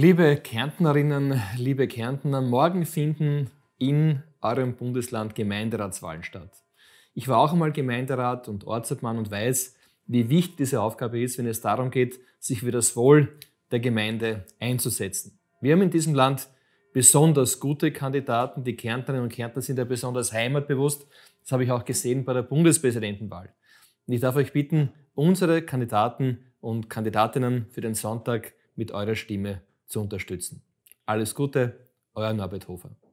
Liebe Kärntnerinnen, liebe Kärntner, morgen finden in eurem Bundesland Gemeinderatswahlen statt. Ich war auch einmal Gemeinderat und Ortsabmann und weiß, wie wichtig diese Aufgabe ist, wenn es darum geht, sich für das Wohl der Gemeinde einzusetzen. Wir haben in diesem Land besonders gute Kandidaten. Die Kärntnerinnen und Kärntner sind ja besonders heimatbewusst. Das habe ich auch gesehen bei der Bundespräsidentenwahl. Und ich darf euch bitten, unsere Kandidaten und Kandidatinnen für den Sonntag mit eurer Stimme zu unterstützen. Alles Gute, euer Norbert Hofer.